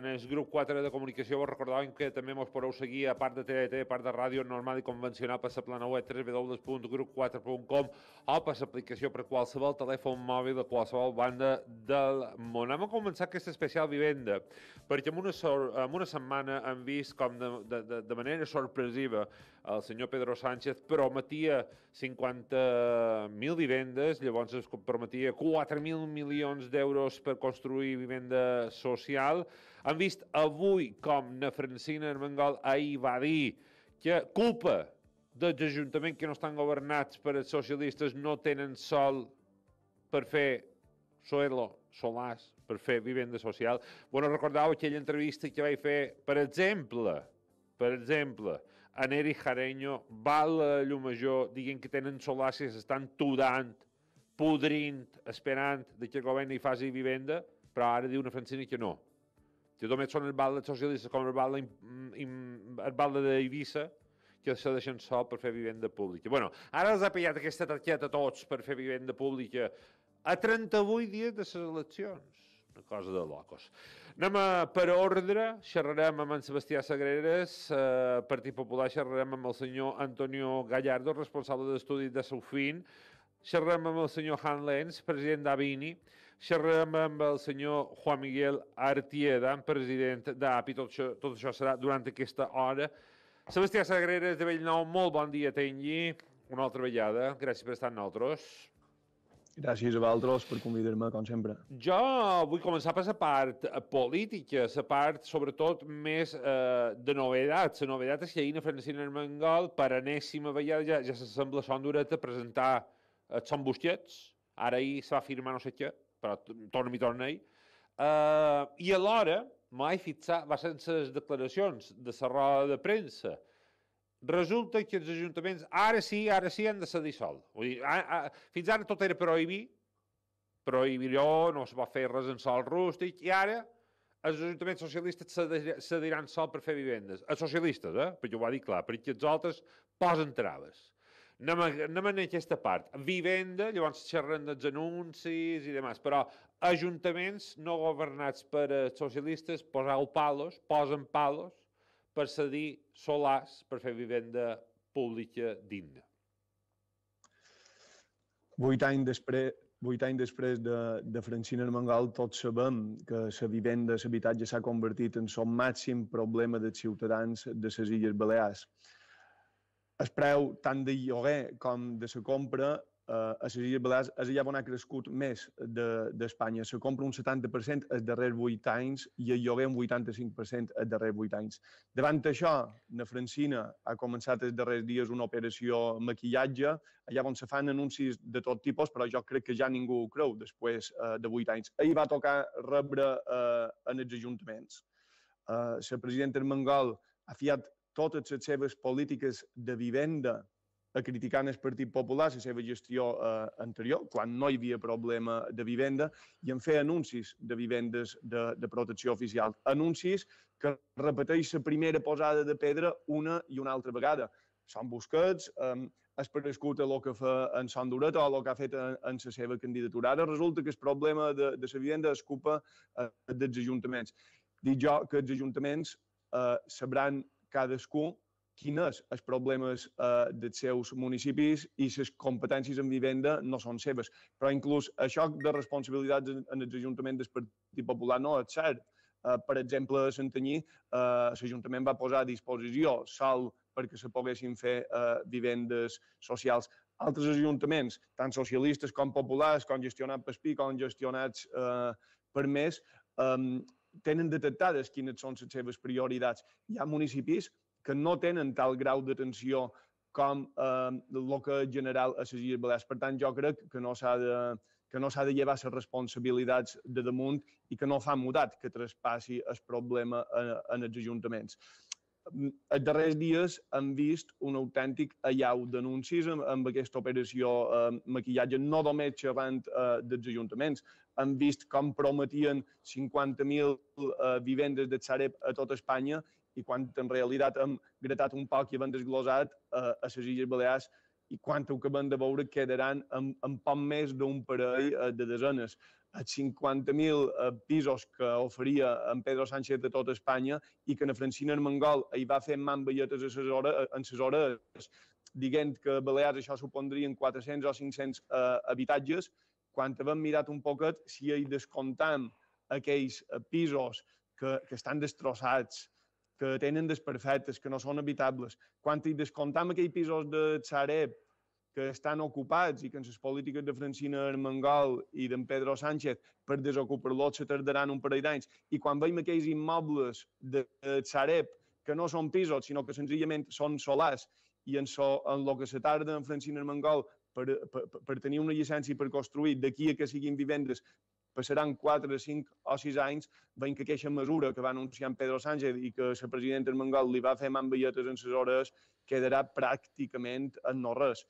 en el grup 4 de comunicació vos recordàvem que també mos podeu seguir a part de TDT, a part de ràdio normal i convencional per la plana web www.grup4.com o per l'aplicació per qualsevol telèfon mòbil de qualsevol banda del món. a començat aquesta especial vivenda perquè en una, sor en una setmana hem vist com de, de, de, de manera sorpresiva el senyor Pedro Sánchez prometia 50.000 vivendes, llavors es comprometia 4.000 milions d'euros per construir vivenda social. Han vist avui com na Francina Armengol ahir va dir que culpa dels ajuntaments que no estan governats per els socialistes no tenen sol per fer suelo, solars, per fer vivenda social. Bueno, recordeu aquella entrevista que vaig fer, per exemple, per exemple, a Neri Jareño, Val a Llumajor, diguin que tenen solàcies, estan tudant, podrint, esperant de que el govern hi faci vivenda, però ara diu una Francina que no. Que només són els baldes socialistes com el balde, el balde d'Eivissa, que se deixen sol per fer vivenda pública. bueno, ara els ha pillat aquesta targeta tots per fer vivenda pública a 38 dies de les eleccions cosa de locos. Anem a, per ordre, xerrarem amb en Sebastià Sagreres, eh, Partit Popular, xerrarem amb el senyor Antonio Gallardo, responsable d'estudi de Sofín, xerrem amb el senyor Han Lenz, president d'Avini, xerrem amb el senyor Juan Miguel Artieda, president d'API, tot, això, tot això serà durant aquesta hora. Sebastià Sagreres de Bellnou, molt bon dia, tingui una altra vegada. Gràcies per estar amb nosaltres. Gràcies a vosaltres per convidar-me, com sempre. Jo vull començar per la part eh, política, la part, sobretot, més eh, de novedat. La novedat és que ahir Francina Armengol, per anèssima vegada, ja, ja s'assembla son dureta presentar eh, Son Busquets, ara ahir se va firmar no sé què, però torna hi torna hi eh, i alhora mai fixat, va ser les declaracions de la roda de premsa, resulta que els ajuntaments ara sí, ara sí han de ser dissolt. Vull dir, a, a, fins ara tot era prohibir, prohibió, no es va fer res en sol rústic, i ara els ajuntaments socialistes cediran sol per fer vivendes. Els socialistes, eh? Perquè ho va dir clar, perquè els altres posen traves. Anem, a, anem aquesta part. Vivenda, llavors xerren dels anuncis i demà. però ajuntaments no governats per socialistes posau palos, posen palos, per cedir solars per fer vivenda pública digna. Vuit anys després, vuit anys després de, de Francina Armengol, tots sabem que la vivenda, l'habitatge s'ha convertit en el màxim problema dels ciutadans de les Illes Balears. El preu tant de lloguer com de la compra eh, a les Illes Balears allà on ha crescut més d'Espanya. De, se compra un 70% els darrers 8 anys i el lloguer un 85% els darrers 8 anys. Davant això, na Francina ha començat els darrers dies una operació maquillatge, allà on se fan anuncis de tot tipus, però jo crec que ja ningú ho creu després eh, de 8 anys. Ahir va tocar rebre eh, en els ajuntaments. Eh, la presidenta Mangol ha fiat totes les seves polítiques de vivenda a criticar el Partit Popular la seva gestió eh, anterior, quan no hi havia problema de vivenda, i en fer anuncis de vivendes de, de protecció oficial. Anuncis que repeteix la primera posada de pedra una i una altra vegada. Són Busquets, eh, es prescut a el que fa en Sant Duret o el que ha fet en, en la seva candidatura. Ara resulta que el problema de, de la vivenda es culpa eh, dels ajuntaments. Dic jo que els ajuntaments eh, sabran cadascú quin és els problemes eh, dels seus municipis i les competències en vivenda no són seves. Però inclús això de responsabilitats en, en els ajuntaments del Partit Popular no és cert. Eh, per exemple, a Santanyí, eh, l'Ajuntament va posar a disposició sol perquè se poguessin fer eh, vivendes socials altres ajuntaments, tant socialistes com populars, com gestionats per PI, com gestionats eh, per més, eh, tenen detectades quines són les seves prioritats. Hi ha municipis que no tenen tal grau d'atenció com eh, el que general a les Illes Balears. Per tant, jo crec que no s'ha de que no s'ha de llevar les responsabilitats de damunt i que no fa mudat que traspassi el problema en, eh, en els ajuntaments els darrers dies hem vist un autèntic allau d'anuncis amb, amb aquesta operació eh, maquillatge, no només xerrant eh, dels ajuntaments. Hem vist com prometien 50.000 eh, vivendes de Sareb a tot Espanya i quan en realitat hem gratat un poc i hem desglosat eh, a les Illes Balears i quan ho acabem de veure quedaran en, en poc més d'un parell eh, de desenes els eh, 50.000 pisos que oferia en Pedro Sánchez de tota Espanya i que na Francina Armengol hi va fer man velletes a eh, en ses hores, dient que a Balears això supondrien 400 o 500 uh, eh, habitatges, quan havem mirat un poquet, si hi descomptem aquells pisos que, que estan destrossats, que tenen desperfectes, que no són habitables, quan hi descomptem aquells pisos de Xarep, que estan ocupats i que en les polítiques de Francina Armengol i d'en Pedro Sánchez per desocupar-los se tardaran un parell d'anys. I quan veiem aquells immobles de, de Sareb que no són pisos, sinó que senzillament són solars i en, so, en lo que se tarda en Francina Armengol per, per, per tenir una llicència per construir d'aquí a que siguin vivendes passaran 4, 5 o 6 anys, veient que aquesta mesura que va anunciar en Pedro Sánchez i que la presidenta Armengol li va fer amb en en ses hores, quedarà pràcticament en no res.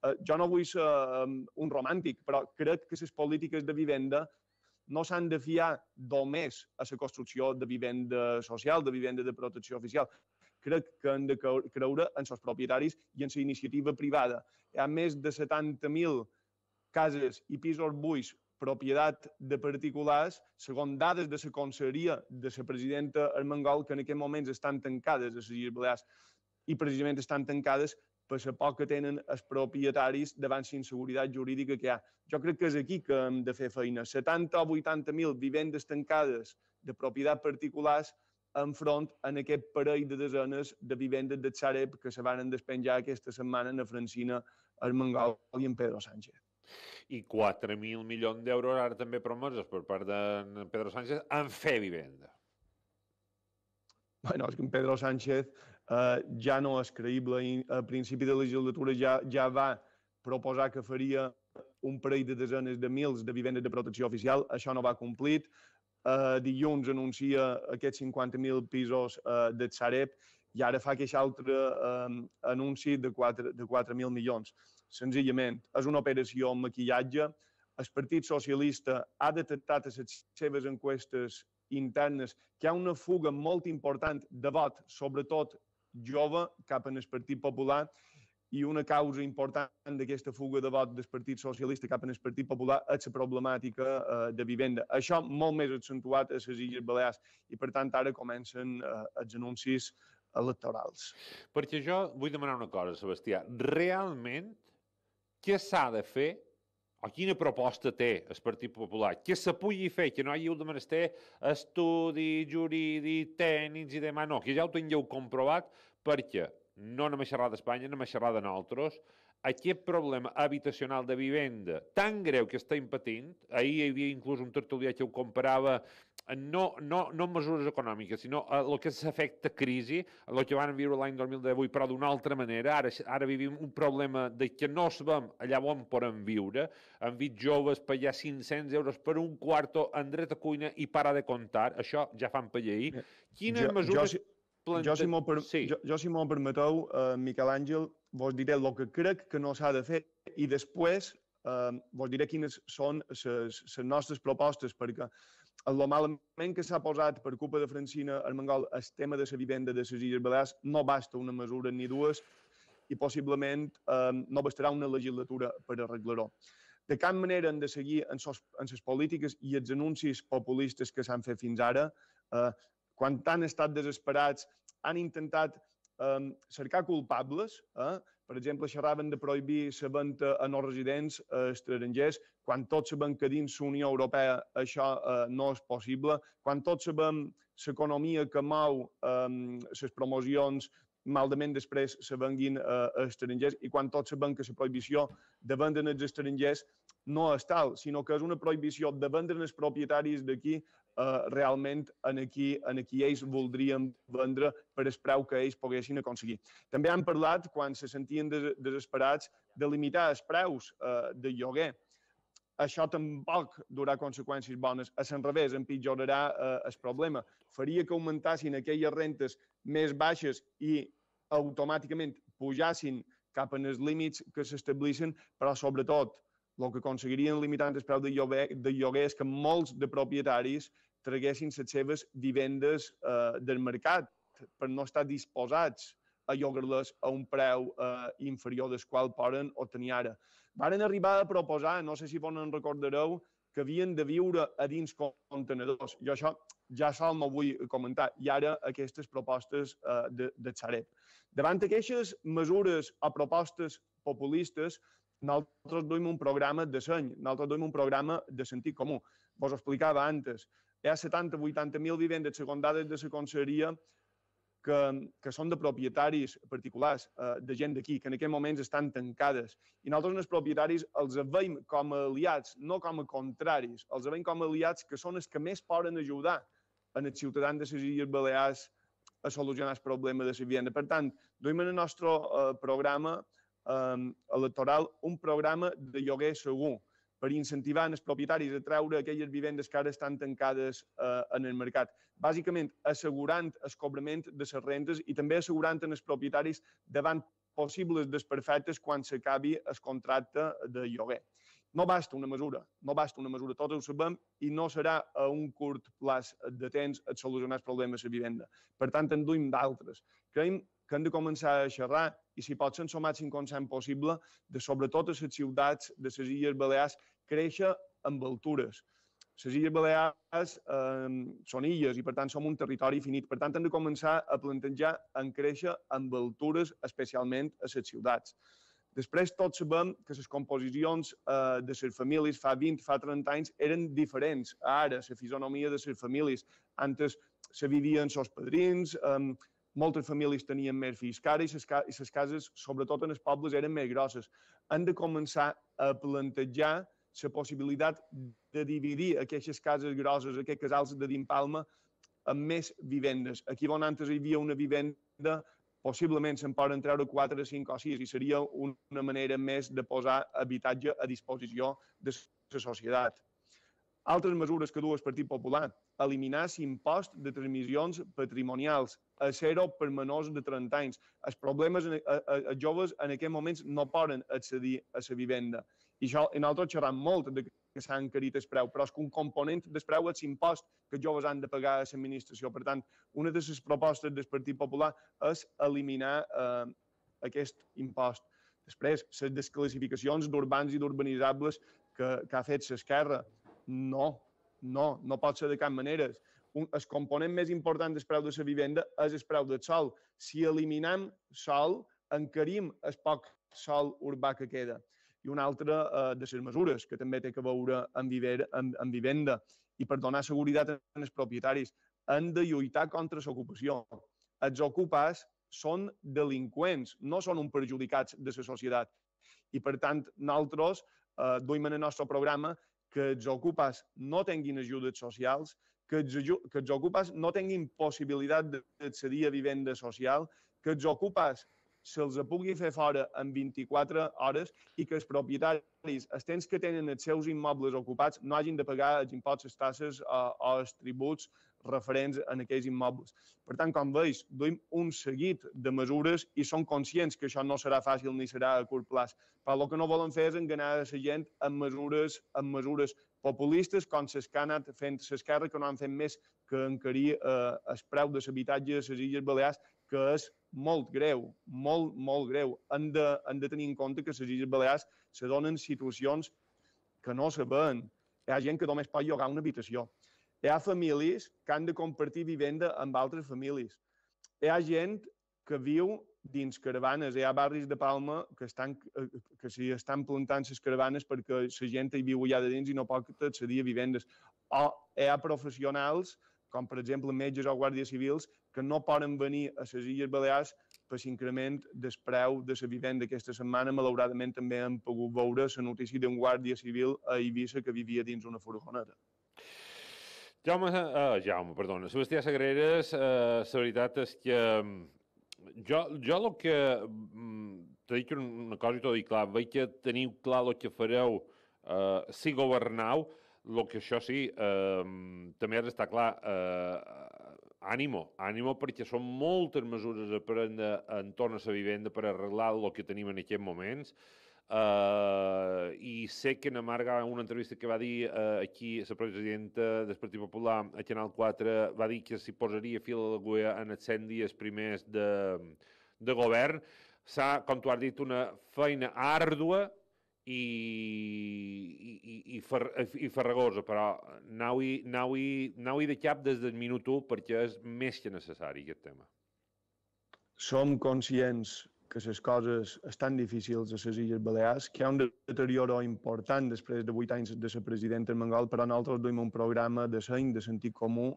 Eh, jo no vull ser ehm, un romàntic, però crec que les polítiques de vivenda no s'han de fiar només a la construcció de vivenda social, de vivenda de protecció oficial. Crec que han de creure en els propietaris i en la iniciativa privada. Hi ha més de 70.000 cases i pisos buits propietat de particulars, segons dades de la conselleria de la presidenta Armengol, que en aquest moments estan tancades a les Illes Balears i precisament estan tancades per la que tenen els propietaris davant la inseguretat jurídica que hi ha. Jo crec que és aquí que hem de fer feina. 70 o 80 mil vivendes tancades de propietat particulars enfront en aquest parell de desenes de vivendes de Xarep que se van despenjar aquesta setmana en Francina, el Mangol i en Pedro Sánchez i 4.000 milions d'euros ara també promeses per part de Pedro Sánchez en fer vivenda. Bueno, és que en Pedro Sánchez eh, ja no és creïble. I eh, a principi de legislatura ja, ja va proposar que faria un parell de desenes de mils de vivendes de protecció oficial. Això no va complit. Eh, dilluns anuncia aquests 50.000 pisos eh, de Sareb i ara fa aquest altre eh, anunci de 4.000 milions. Senzillament, és una operació amb maquillatge. El Partit Socialista ha detectat a les seves enquestes internes que hi ha una fuga molt important de vot, sobretot jove cap en el Partit Popular i una causa important d'aquesta fuga de vot del Partit Socialista cap en el Partit Popular és la problemàtica eh, de vivenda. Això molt més accentuat a les Illes Balears i, per tant, ara comencen eh, els anuncis electorals. Perquè jo vull demanar una cosa, Sebastià. Realment, què s'ha de fer o quina proposta té el Partit Popular, que se pugui fer, que no hi hagi de menester estudi, jurídic, tècnics i demà, no, que ja ho tingueu comprovat perquè no només xerrar d'Espanya, a xerrar de nosaltres, aquest problema habitacional de vivenda tan greu que estem patint, ahir hi havia inclús un tertulià que ho comparava no, no, no mesures econòmiques, sinó el que s'afecta crisi, el que van viure l'any 2018, però d'una altra manera. Ara, ara vivim un problema de que no sabem allà on podem viure. Hem vist joves pagar 500 euros per un quarto en dret a cuina i para de comptar. Això ja fan per ahir. Eh, Quines jo, mesures... Jo, si, plante... jo, si m'ho per, sí. jo, jo, si permeteu, uh, Miquel Àngel, vos diré el que crec que no s'ha de fer i després eh, vos diré quines són les nostres propostes, perquè el malament que s'ha posat per culpa de Francina Armengol el tema de la vivenda de les Illes Balears no basta una mesura ni dues i possiblement eh, no bastarà una legislatura per arreglar-ho. De cap manera han de seguir en les polítiques i els anuncis populistes que s'han fet fins ara. Eh, quan han estat desesperats, han intentat eh, cercar culpables. Eh? Per exemple, xerraven de prohibir la venda a no residents eh, estrangers, quan tots sabem que dins la Unió Europea això eh, no és possible, quan tots sabem l'economia que mou les eh, promocions malament després se venguin eh, a estrangers i quan tots sabem que la prohibició de vendre als estrangers no és tal, sinó que és una prohibició de vendre als propietaris d'aquí eh, realment en aquí, en aquí ells voldrien vendre per es preu que ells poguessin aconseguir. També han parlat, quan se sentien des desesperats, de limitar els preus eh, de lloguer això tampoc durà conseqüències bones. A revés, empitjorarà eh, el problema. Faria que augmentassin aquelles rentes més baixes i automàticament pujassin cap en els límits que s'establissin, però sobretot el que aconseguirien limitant el preu de lloguer, de lloguer és que molts de propietaris traguessin les seves vivendes eh, del mercat per no estar disposats a llogar-les a un preu eh, inferior del qual poden obtenir ara. Varen arribar a proposar, no sé si bon en recordareu, que havien de viure a dins contenedors. Jo això ja sol m'ho vull comentar. I ara aquestes propostes eh, de, de Sareb. Davant d'aquestes mesures o propostes populistes, nosaltres duim un programa de seny, nosaltres duim un programa de sentit comú. Vos ho explicava antes. Hi ha 70-80 mil vivendes secundades de la conselleria que, que són de propietaris particulars, eh, de gent d'aquí, que en aquest moments estan tancades. I nosaltres, els propietaris, els veiem com a aliats, no com a contraris. Els veiem com a aliats que són els que més poden ajudar en els ciutadans de les Illes Balears a solucionar el problema de la vivenda. Per tant, duim en el nostre eh, programa eh, eh, electoral un programa de lloguer segur per incentivar els propietaris a treure aquelles vivendes que ara estan tancades eh, en el mercat. Bàsicament, assegurant el cobrament de les rentes i també assegurant els propietaris davant possibles desperfectes quan s'acabi el contracte de lloguer. No basta una mesura, no basta una mesura, tots ho sabem, i no serà a un curt plaç de temps et solucionar els problemes de la vivenda. Per tant, en duim d'altres. Creiem que hem de començar a xerrar i si pot ser el màxim consens possible de sobretot a les ciutats de les Illes Balears créixer amb altures. Les Illes Balears eh, són illes i, per tant, som un territori finit. Per tant, hem de començar a plantejar en créixer amb altures, especialment a les ciutats. Després tots sabem que les composicions eh, de les famílies fa 20, fa 30 anys eren diferents. Ara, la fisonomia de les famílies. Antes se vivien els padrins, eh, moltes famílies tenien més fills que ara i les cases, sobretot en els pobles, eren més grosses. Han de començar a plantejar la possibilitat de dividir aquestes cases grosses, aquests casals de Dimpalma, amb més vivendes. Aquí on antes hi havia una vivenda, possiblement se'n poden treure 4, 5 o 6 i seria una manera més de posar habitatge a disposició de la societat. Altres mesures que du el Partit Popular, eliminar l'impost de transmissions patrimonials a zero per menors de 30 anys. Els problemes els joves en aquest moments no poden accedir a la vivenda. I això, en altres xerrem molt de que s'ha encarit el preu, però és que un component del preu és impost que els joves han de pagar a l'administració. Per tant, una de les propostes del Partit Popular és eliminar eh, aquest impost. Després, les desclassificacions d'urbans i d'urbanitzables que, que ha fet l'esquerra. No, no, no pot ser de cap manera. Un, el component més important del preu de la vivenda és el preu del sol. Si eliminem sol, encarim el poc sol urbà que queda. I una altra eh, de les mesures, que també té que veure amb, viver, amb, amb vivenda, i per donar seguretat als propietaris, han de lluitar contra l'ocupació. Els ocupats són delinqüents, no són un perjudicats de la societat. I, per tant, nosaltres eh, duim en el nostre programa que els ocupes no tinguin ajudes socials, que els, que els ocupes no tinguin possibilitat d'accedir a vivenda social, que els ocupes se'ls pugui fer fora en 24 hores i que els propietaris, els temps que tenen els seus immobles ocupats, no hagin de pagar els imposts, les tasses eh, o els tributs referents en aquells immobles. Per tant, com veus, duim un seguit de mesures i som conscients que això no serà fàcil ni serà a curt plaç, però el que no volen fer és enganar a la gent amb mesures, amb mesures populistes com les que anat fent l'esquerra, que no han fet més que encarir eh, el preu de l'habitatge de les Illes Balears que és molt greu, molt, molt greu. Hem de, hem de tenir en compte que les Illes Balears se donen situacions que no se Hi ha gent que només pot llogar una habitació. Hi ha famílies que han de compartir vivenda amb altres famílies. Hi ha gent que viu dins caravanes. Hi ha barris de Palma que, estan, eh, que s'hi estan plantant les caravanes perquè la gent hi viu allà de dins i no pot accedir a vivendes. O hi ha professionals, com per exemple metges o guàrdies civils, que no poden venir a les Illes Balears per l'increment del preu de la vivenda aquesta setmana. Malauradament també hem pogut veure la notícia d'un guàrdia civil a Eivissa que vivia dins una furgoneta. Jaume, uh, Jaume, perdona, Sebastià Sagreres, uh, eh, la veritat és que mm, jo, jo el que mm, t'he dit una cosa i t'ho dic clar, veig que teniu clar el que fareu uh, si governau, el que això sí, eh, mm, també ha d'estar clar, eh, ànimo, ànimo perquè són moltes mesures a prendre en torn a la vivenda per arreglar el que tenim en aquests moments. Uh, I sé que en Amarga, una entrevista que va dir uh, aquí la presidenta del Partit Popular a Canal 4, va dir que s'hi posaria fil a l'agulla en els 100 dies primers de, de govern. S'ha, com tu has dit, una feina àrdua i, i, i, Fer, i Ferragosa, però anau-hi de cap des del minut 1 perquè és més que necessari aquest tema. Som conscients que les coses estan difícils a les Illes Balears, que hi ha un deterioro important després de vuit anys de la presidenta Mangol, però nosaltres duim un programa de seny, de sentit comú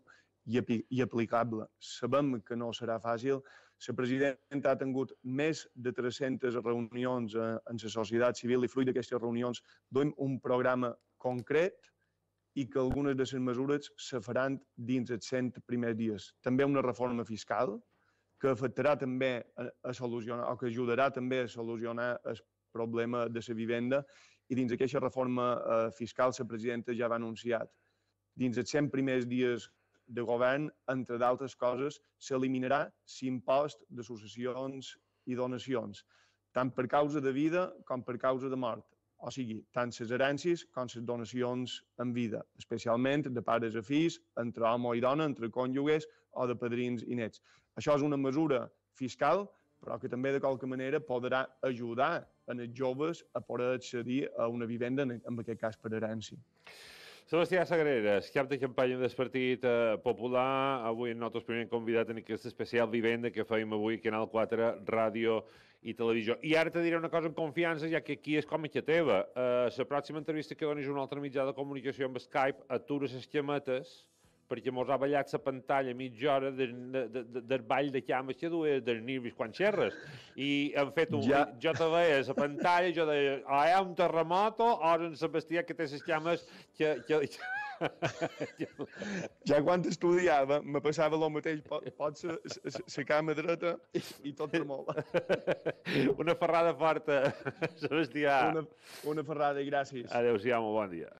i, i aplicable. Sabem que no serà fàcil, la presidenta ha tingut més de 300 reunions eh, en la societat civil i fruit d'aquestes reunions duim un programa concret i que algunes de les mesures se faran dins els 100 primers dies. També una reforma fiscal que afectarà també eh, a, solucionar, o que ajudarà també a solucionar el problema de la vivenda i dins d'aquesta reforma eh, fiscal la presidenta ja va anunciat dins els 100 primers dies de govern, entre d'altres coses, s'eliminarà l'impost de successions i donacions, tant per causa de vida com per causa de mort, o sigui, tant les herències com les donacions en vida, especialment de pares a fills, entre home i dona, entre cònjuges o de padrins i nets. Això és una mesura fiscal, però que també de qualque manera podrà ajudar en els joves a poder accedir a una vivenda, en aquest cas per herència. Sebastià Sagreres, cap de campanya del Partit eh, Popular, avui en nosaltres primer convidat en aquest especial vivenda que fem avui, Canal 4, Ràdio i Televisió. I ara te diré una cosa amb confiança, ja que aquí és com que teva. Eh, la pròxima entrevista que donis un altre mitjà de comunicació amb Skype, atures les llamates perquè mos ha ballat la pantalla mitja hora del, de, del ball de cames que duia dels nervis quan xerres. I han fet un... Ja. Jo te veia la pantalla, jo deia, o ah, hi ha un terremoto, o en Sebastià que té les cames que... que, ja quan estudiava me passava el mateix, pot, pot ser la cama dreta i tot tremola. Una ferrada forta, Sebastià. Una, una ferrada i gràcies. Adéu-siau, bon dia.